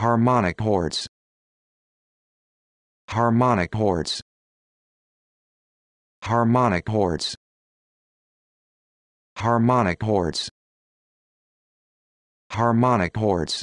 harmonic chords. harmonic chords. harmonic chords. harmonic chords. harmonic chords.